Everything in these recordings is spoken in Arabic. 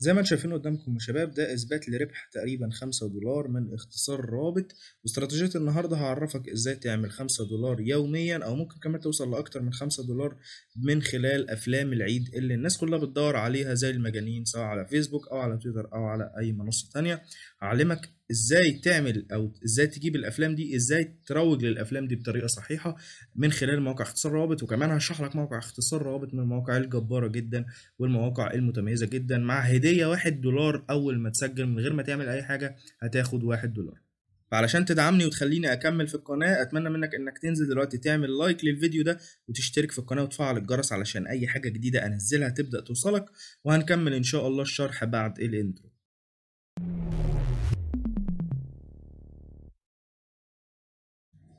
زي ما انتم شايفين قدامكم يا شباب ده اثبات لربح تقريبا 5 دولار من اختصار رابط واستراتيجيه النهارده هعرفك ازاي تعمل 5 دولار يوميا او ممكن كمان توصل لاكتر من 5 دولار من خلال افلام العيد اللي الناس كلها بتدور عليها زي المجانين سواء على فيسبوك او على تويتر او على اي منصه تانية هعلمك ازاي تعمل او ازاي تجيب الافلام دي ازاي تروج للافلام دي بطريقه صحيحه من خلال موقع اختصار روابط وكمان هشرح لك موقع اختصار روابط من المواقع الجباره جدا والمواقع المتميزه جدا مع هديه واحد دولار اول ما تسجل من غير ما تعمل اي حاجه هتاخد واحد دولار فعلشان تدعمني وتخليني اكمل في القناه اتمنى منك انك تنزل دلوقتي تعمل لايك للفيديو ده وتشترك في القناه وتفعل الجرس علشان اي حاجه جديده انزلها تبدا توصلك وهنكمل ان شاء الله الشرح بعد الانترو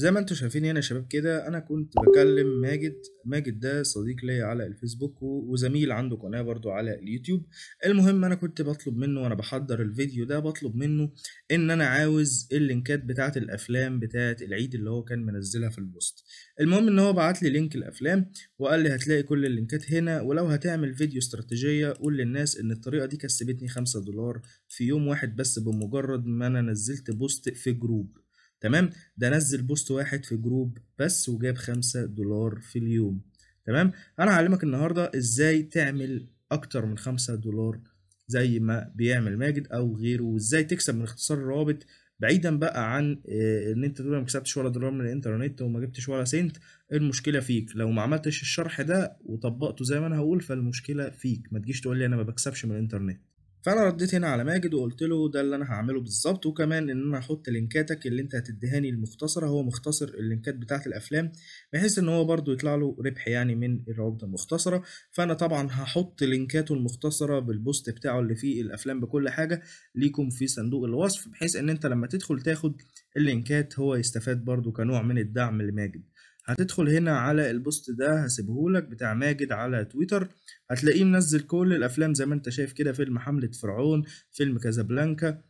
زي ما انتوا شايفين هنا يعني يا شباب كده انا كنت بكلم ماجد ماجد ده صديق ليا على الفيسبوك وزميل عنده قناه برضو على اليوتيوب المهم انا كنت بطلب منه وانا بحضر الفيديو ده بطلب منه ان انا عاوز اللينكات بتاعه الافلام بتاعه العيد اللي هو كان منزلها في البوست المهم ان هو بعت لي لينك الافلام وقال لي هتلاقي كل اللينكات هنا ولو هتعمل فيديو استراتيجيه قول للناس ان الطريقه دي كسبتني 5 دولار في يوم واحد بس بمجرد ما انا نزلت بوست في جروب تمام ده نزل بوست واحد في جروب بس وجاب خمسة دولار في اليوم تمام انا هعلمك النهاردة ازاي تعمل اكتر من خمسة دولار زي ما بيعمل ماجد او غيره وازاي تكسب من اختصار الروابط بعيدا بقى عن آه، ان انت تقول ما كسبتش ولا دولار من الانترنت وما جبتش ولا سنت المشكله فيك لو ما عملتش الشرح ده وطبقته زي ما انا هقول فالمشكله فيك ما تجيش تقول لي انا ما بكسبش من الانترنت فانا رديت هنا على ماجد وقلت له ده اللي انا هعمله بالظبط وكمان ان انا هحط لينكاتك اللي انت هتديهاني المختصره هو مختصر اللينكات بتاعه الافلام بحيث ان هو برضو يطلع له ربح يعني من الروابط المختصره فانا طبعا هحط لينكاته المختصره بالبوست بتاعه اللي فيه الافلام بكل حاجه ليكم في صندوق الوصف بحيث ان انت لما تدخل تاخد اللينكات هو يستفاد برضو كنوع من الدعم لماجد هتدخل هنا على البوست ده هسيبهولك بتاع ماجد على تويتر هتلاقيه منزل كل الافلام زي ما انت شايف كده فيلم حملة فرعون فيلم كازابلانكا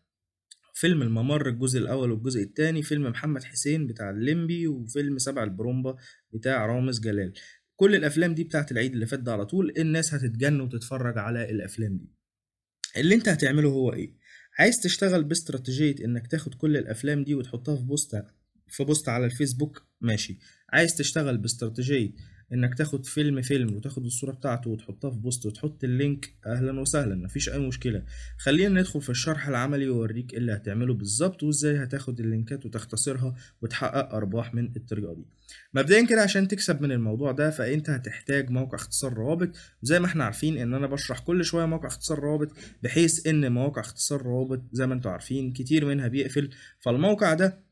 فيلم الممر الجزء الاول والجزء الثاني فيلم محمد حسين بتاع الليمبي وفيلم سبع البرومبا بتاع رامز جلال كل الافلام دي بتاعت العيد اللي فات ده على طول الناس هتتجن وتتفرج على الافلام دي اللي انت هتعمله هو ايه عايز تشتغل باستراتيجيه انك تاخد كل الافلام دي وتحطها في بوست في بوست على الفيسبوك ماشي عايز تشتغل باستراتيجيه انك تاخد فيلم فيلم وتاخد الصوره بتاعته وتحطها في بوست وتحط اللينك اهلا وسهلا مفيش اي مشكله خلينا ندخل في الشرح العملي ووريك إيه اللي هتعمله بالظبط وازاي هتاخد اللينكات وتختصرها وتحقق ارباح من الطريقه دي مبدئيا كده عشان تكسب من الموضوع ده فانت هتحتاج موقع اختصار روابط زي ما احنا عارفين ان انا بشرح كل شويه موقع اختصار روابط بحيث ان مواقع اختصار روابط زي ما انتم عارفين كتير منها بيقفل فالموقع ده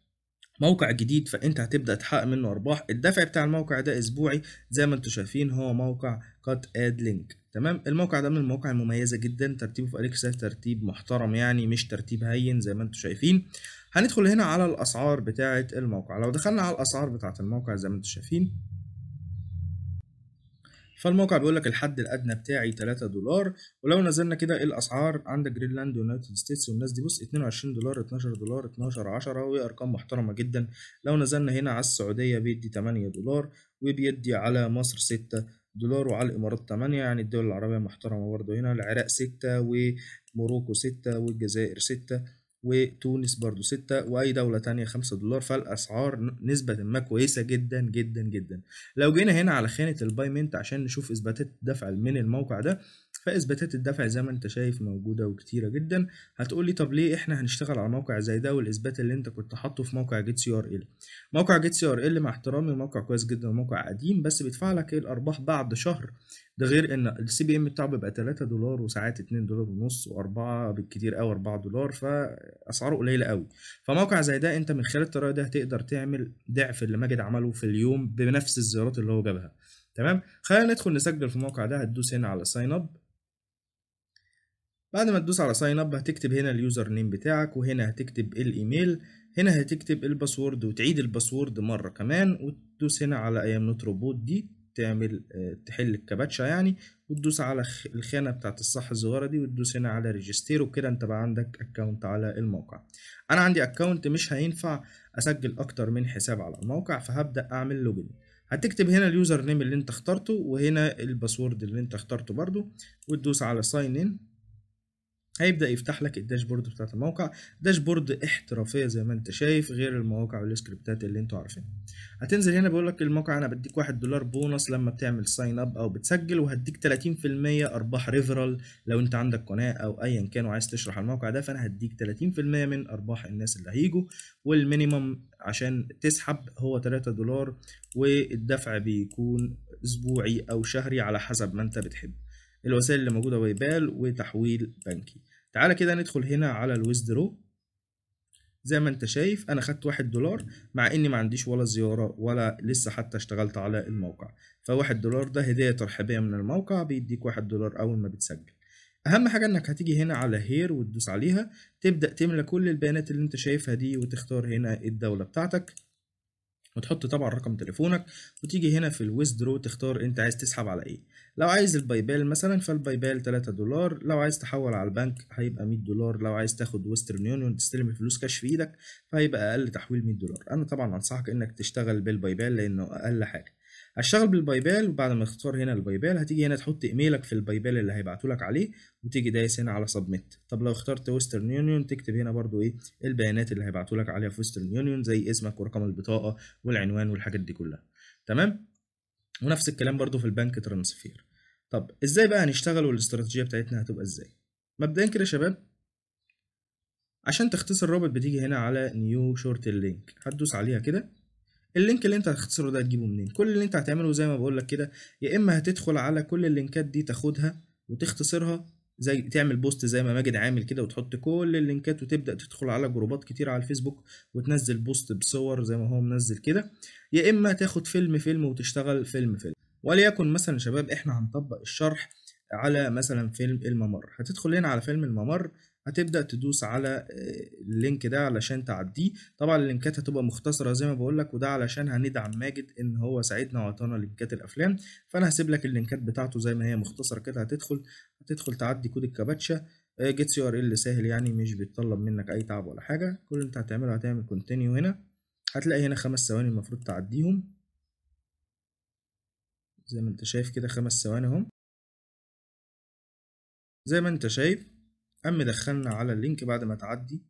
موقع جديد فانت هتبدا تحقق منه ارباح الدفع بتاع الموقع ده اسبوعي زي ما انتم شايفين هو موقع كات اد لينك تمام الموقع ده من المواقع المميزه جدا ترتيبه في اليكسا ترتيب محترم يعني مش ترتيب هين زي ما انتم شايفين هندخل هنا على الاسعار بتاعه الموقع لو دخلنا على الاسعار بتاعه الموقع زي ما انتم شايفين فالموقع بيقول لك الحد الادنى بتاعي 3 دولار ولو نزلنا كده إيه الاسعار عندك جرينلاند ويونايتد ستيتس والناس دي بص 22 دولار 12 دولار 12 10 وهي ارقام محترمه جدا لو نزلنا هنا على السعوديه بيدي 8 دولار وبيدي على مصر 6 دولار وعلى الامارات 8 يعني الدول العربيه محترمه برضه هنا العراق 6 وموروكو 6 والجزائر 6 وتونس برضو ستة وأي دولة تانية خمسة دولار فالأسعار نسبة ما كويسة جدا جدا جدا لو جينا هنا على خانة البايمنت عشان نشوف إثباتات الدفع من الموقع ده فإثباتات الدفع زي ما أنت شايف موجودة وكتيرة جدا هتقول لي طب ليه إحنا هنشتغل على موقع زي ده والإثبات اللي أنت كنت حاطه في موقع جيت سي ار ال موقع جيت سي ار ال مع احترامي موقع كويس جدا وموقع قديم بس بيدفع لك الأرباح بعد شهر ده غير ان السي بي ام بتاعه بيبقى 3 دولار وساعات 2 دولار ونص و4 بالكتير قوي 4 دولار فاسعاره قليله قوي فموقع زي ده انت من خلال الطريقه ده هتقدر تعمل ضعف اللي ماجد عمله في اليوم بنفس الزيارات اللي هو جابها تمام خلينا ندخل نسجل في الموقع ده هتدوس هنا على ساين اب بعد ما تدوس على ساين اب هتكتب هنا اليوزر نيم بتاعك وهنا هتكتب الايميل هنا هتكتب الباسورد وتعيد الباسورد مره كمان وتدوس هنا على اي ام نوت روبوت دي تعمل آه، تحل الكباتشا يعني وتدوس على الخانة بتاعة الصح الصغيرة دي وتدوس هنا على ريجستير وكده انت بقى عندك اكونت على الموقع انا عندي اكونت مش هينفع اسجل اكتر من حساب على الموقع فهبدأ اعمل لوجن هتكتب هنا اليوزر نيم اللي انت اخترته وهنا الباسورد اللي انت اخترته برضو وتدوس على ساين ان هيبدا يفتح لك الداشبورد بتاعه الموقع داشبورد احترافيه زي ما انت شايف غير المواقع والسكريبتات اللي انتوا عارفينها هتنزل هنا بيقول لك الموقع انا بديك 1 دولار بونص لما بتعمل ساين اب او بتسجل وهديك 30% ارباح ريفرال لو انت عندك قناه او ايا كان وعايز تشرح الموقع ده فانا هديك 30% من ارباح الناس اللي هيجوا والمينيمم عشان تسحب هو 3 دولار والدفع بيكون اسبوعي او شهري على حسب ما انت بتحب الوسائل اللي موجودة باي بال وتحويل بنكي تعالى كده ندخل هنا على الويزدرو زي ما انت شايف انا خدت واحد دولار مع اني ما عنديش ولا زيارة ولا لسه حتى اشتغلت على الموقع فواحد دولار ده هدية ترحيبية من الموقع بيديك واحد دولار اول ما بتسجل اهم حاجة انك هتيجي هنا على هير وتدوس عليها تبدأ تملى كل البيانات اللي انت شايفها دي وتختار هنا الدولة بتاعتك وتحط طبعا رقم تليفونك وتيجي هنا في الويزدرو تختار انت عايز تسحب على ايه لو عايز البايبال مثلا فالبايبال 3 دولار لو عايز تحول على البنك هيبقى 100 دولار لو عايز تاخد ويسترن يونيون تستلم الفلوس كاش في ايدك فهيبقى اقل تحويل 100 دولار انا طبعا انصحك انك تشتغل بالبايبال لانه اقل حاجه هشتغل بالبايبال وبعد ما تختار هنا البايبال هتيجي هنا تحط ايميلك في البايبال اللي لك عليه وتيجي دايس هنا على سبميت طب لو اخترت ويسترن يونيون تكتب هنا برضو ايه البيانات اللي لك عليها في ويسترن يونيون زي اسمك ورقم البطاقه والعنوان والحاجات دي كلها تمام ونفس الكلام برضو في البنك ترانسفير طب ازاي بقى هنشتغل والاستراتيجيه بتاعتنا هتبقى ازاي مبدئيا كده يا شباب عشان تختصر الرابط بتيجي هنا على نيو شورت لينك هتدوس عليها كده اللينك اللي انت هتختصره ده هتجيبه منين كل اللي انت هتعمله زي ما بقول لك كده يا اما هتدخل على كل اللينكات دي تاخدها وتختصرها زي تعمل بوست زي ما ماجد عامل كده وتحط كل اللينكات وتبدا تدخل على جروبات كتير على الفيسبوك وتنزل بوست بصور زي ما هو منزل كده يا اما تاخد فيلم فيلم وتشتغل فيلم فيلم وليكن مثلا شباب احنا هنطبق الشرح على مثلا فيلم الممر هتدخل هنا على فيلم الممر هتبدا تدوس على آه، اللينك ده علشان تعديه طبعا اللينكات هتبقى مختصره زي ما بقول لك وده علشان هندعم ماجد ان هو ساعدنا وعطانا لينكات الافلام فانا هسيب لك اللينكات بتاعته زي ما هي مختصره كده هتدخل هتدخل تعدي كود الكباتشا آه، جيت سي ار ال سهل يعني مش بيتطلب منك اي تعب ولا حاجه كل اللي انت هتعمله هتعمل كونتينيو هنا هتلاقي هنا خمس ثواني المفروض تعديهم زي ما انت شايف كده خمس ثواني اهم زي ما انت شايف هم دخلنا على اللينك بعد ما تعدي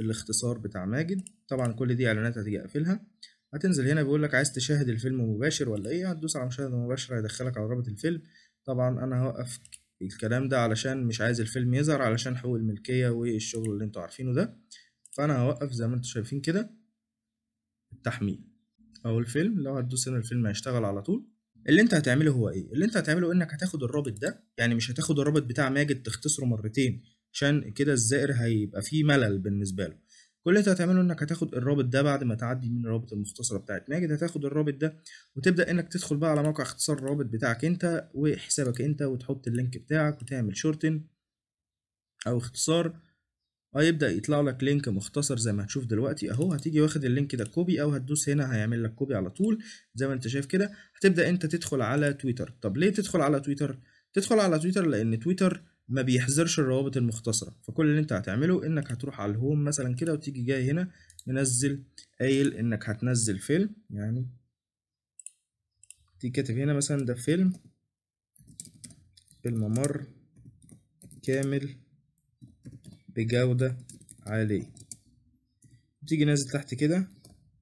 الاختصار بتاع ماجد طبعا كل دي اعلانات هتيجي اقفلها هتنزل هنا بيقول لك عايز تشاهد الفيلم مباشر ولا ايه هتدوس على مشاهده مباشره هيدخلك على رابط الفيلم طبعا انا هوقف الكلام ده علشان مش عايز الفيلم يظهر علشان حقوق الملكيه والشغل اللي انتوا عارفينه ده فانا هوقف زي ما انتوا شايفين كده التحميل او الفيلم لو هتدوس هنا الفيلم هيشتغل على طول اللي انت هتعمله هو ايه اللي انت هتعمله انك هتاخد الرابط ده يعني مش هتاخد الرابط بتاع ماجد تختصره مرتين عشان كده الزائر هيبقى فيه ملل بالنسبة له كل اللي هتعمله انك هتاخد الرابط ده بعد ما تعدي من الرابط المختصره بتاعت ماجد هتاخد الرابط ده وتبدا انك تدخل بقى على موقع اختصار الرابط بتاعك انت وحسابك انت وتحط اللينك بتاعك وتعمل شورتن او اختصار هيبدا يطلع لك لينك مختصر زي ما هتشوف دلوقتي اهو هتيجي واخد اللينك ده كوبي او هتدوس هنا هيعمل لك كوبي على طول زي ما انت شايف كده هتبدا انت تدخل على تويتر طب ليه تدخل على تويتر تدخل على تويتر لان تويتر ما بيحذرش الروابط المختصره فكل اللي انت هتعمله انك هتروح على الهوم مثلا كده وتيجي جاي هنا منزل قايل انك هتنزل فيلم يعني تيجي كاتب هنا مثلا ده فيلم الممر كامل بجودة عالية تيجي نازل تحت كده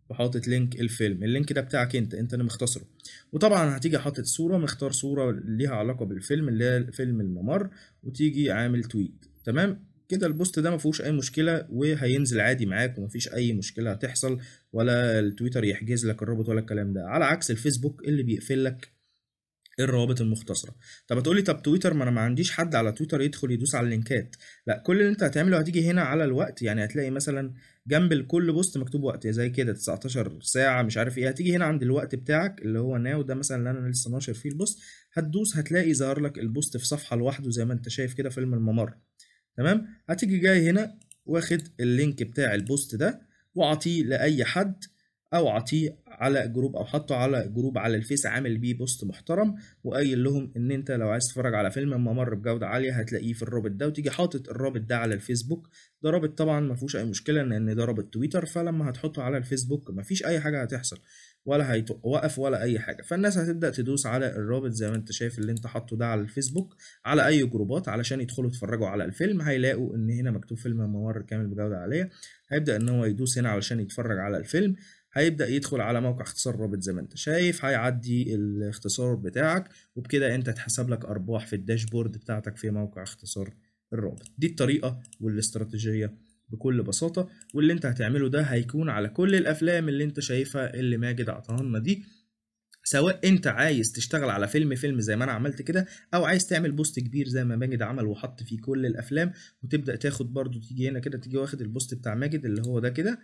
وحاطط لينك الفيلم اللينك ده بتاعك انت انت اللي مختصره وطبعا هتيجي حاطط صوره مختار صوره ليها علاقه بالفيلم اللي هي فيلم الممر وتيجي عامل تويت تمام كده البوست ده ما فيهوش اي مشكله وهينزل عادي معاك ومفيش اي مشكله هتحصل ولا التويتر يحجز لك الرابط ولا الكلام ده على عكس الفيسبوك اللي بيقفل لك ايه الروابط المختصره طب هتقول لي طب تويتر ما انا ما عنديش حد على تويتر يدخل يدوس على اللينكات لا كل اللي انت هتعمله هتيجي هنا على الوقت يعني هتلاقي مثلا جنب الكل بوست مكتوب وقت زي كده 19 ساعه مش عارف ايه هتيجي هنا عند الوقت بتاعك اللي هو ناو ده مثلا اللي انا لسه ناشر فيه البوست هتدوس هتلاقي ظهر لك البوست في صفحه لوحده زي ما انت شايف كده فيلم الممر تمام هتيجي جاي هنا واخد اللينك بتاع البوست ده واعطيه لاي حد او اعطيه على جروب او حطه على جروب على الفيس عامل بيه بوست محترم وقايل لهم ان انت لو عايز تتفرج على فيلم ممر بجوده عاليه هتلاقيه في الرابط ده وتيجي حاطط الرابط ده على الفيسبوك ده رابط طبعا ما فيهوش اي مشكله لان ده رابط تويتر فلما هتحطه على الفيسبوك ما فيش اي حاجه هتحصل ولا هيتوقف ولا اي حاجه فالناس هتبدا تدوس على الرابط زي ما انت شايف اللي انت حاطه ده على الفيسبوك على اي جروبات علشان يدخلوا يتفرجوا على الفيلم هيلاقوا ان هنا مكتوب فيلم ممر كامل بجوده عاليه هيبدا ان هو يدوس هنا علشان يتفرج على الفيلم هيبدا يدخل على موقع اختصار رابط زي ما انت شايف هيعدي الاختصار بتاعك وبكده انت تحسب لك ارباح في الداشبورد بتاعتك في موقع اختصار الرابط دي الطريقه والاستراتيجيه بكل بساطه واللي انت هتعمله ده هيكون على كل الافلام اللي انت شايفها اللي ماجد لنا دي سواء انت عايز تشتغل على فيلم فيلم زي ما انا عملت كده او عايز تعمل بوست كبير زي ما ماجد عمل وحط فيه كل الافلام وتبدا تاخد برضو تيجي هنا كده تيجي واخد البوست بتاع ماجد اللي هو ده كده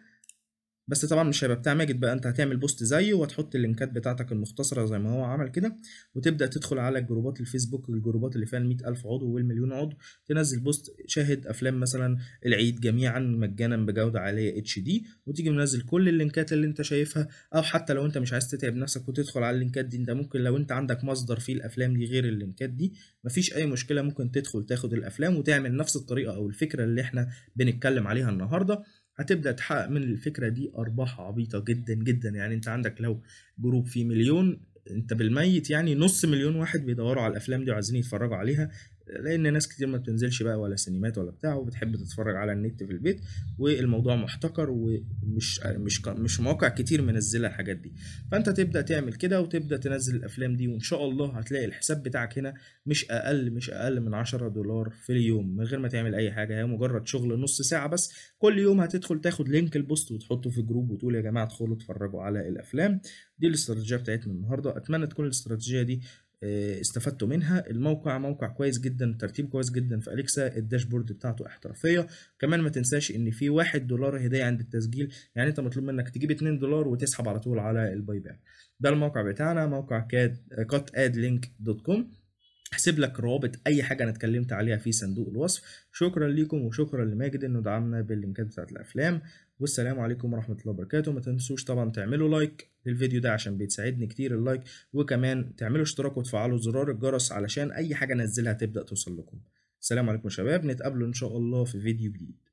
بس طبعا مش هيبقى بتاع ماجد بقى انت هتعمل بوست زيه وهتحط اللينكات بتاعتك المختصره زي ما هو عمل كده وتبدا تدخل على الجروبات الفيسبوك الجروبات اللي فيها ال ألف عضو والمليون عضو تنزل بوست شاهد افلام مثلا العيد جميعا مجانا بجوده عاليه اتش دي وتيجي منزل كل اللينكات اللي انت شايفها او حتى لو انت مش عايز تتعب نفسك وتدخل على اللينكات دي انت ممكن لو انت عندك مصدر فيه الافلام دي غير اللينكات دي مفيش اي مشكله ممكن تدخل تاخد الافلام وتعمل نفس الطريقه او الفكره اللي احنا بنتكلم عليها النهارده هتبدا تحقق من الفكره دي ارباح عبيطه جدا جدا يعني انت عندك لو جروب فيه مليون انت بالميت يعني نص مليون واحد بيدوروا على الافلام دي وعايزين يتفرجوا عليها لان ناس كتير ما بتنزلش بقى ولا سينمات ولا بتاع وبتحب تتفرج على النت في البيت والموضوع محتكر ومش مش مش مواقع كتير منزله الحاجات دي فانت تبدا تعمل كده وتبدا تنزل الافلام دي وان شاء الله هتلاقي الحساب بتاعك هنا مش اقل مش اقل من 10 دولار في اليوم من غير ما تعمل اي حاجه هي مجرد شغل نص ساعه بس كل يوم هتدخل تاخد لينك البوست وتحطه في جروب وتقول يا جماعه ادخلوا اتفرجوا على الافلام دي الاستراتيجيه بتاعتنا النهارده اتمنى تكون الاستراتيجيه دي آه، استفدتوا منها الموقع موقع كويس جدا ترتيب كويس جدا في اليكسا الداشبورد بتاعته احترافيه كمان ما تنساش ان في واحد دولار هديه عند التسجيل يعني انت مطلوب منك تجيب 2 دولار وتسحب على طول على الباي باك ده الموقع بتاعنا موقع كات ادلينك دوت كوم هسيب لك روابط اي حاجه انا اتكلمت عليها في صندوق الوصف شكرا ليكم وشكرا لماجد انه دعمنا باللينكات بتاعت الافلام والسلام عليكم ورحمه الله وبركاته ما تنسوش طبعا تعملوا لايك للفيديو ده عشان بيساعدني كتير اللايك وكمان تعملوا اشتراك وتفعلوا زرار الجرس علشان اي حاجه انزلها تبدا توصل لكم السلام عليكم شباب نتقابلوا ان شاء الله في فيديو جديد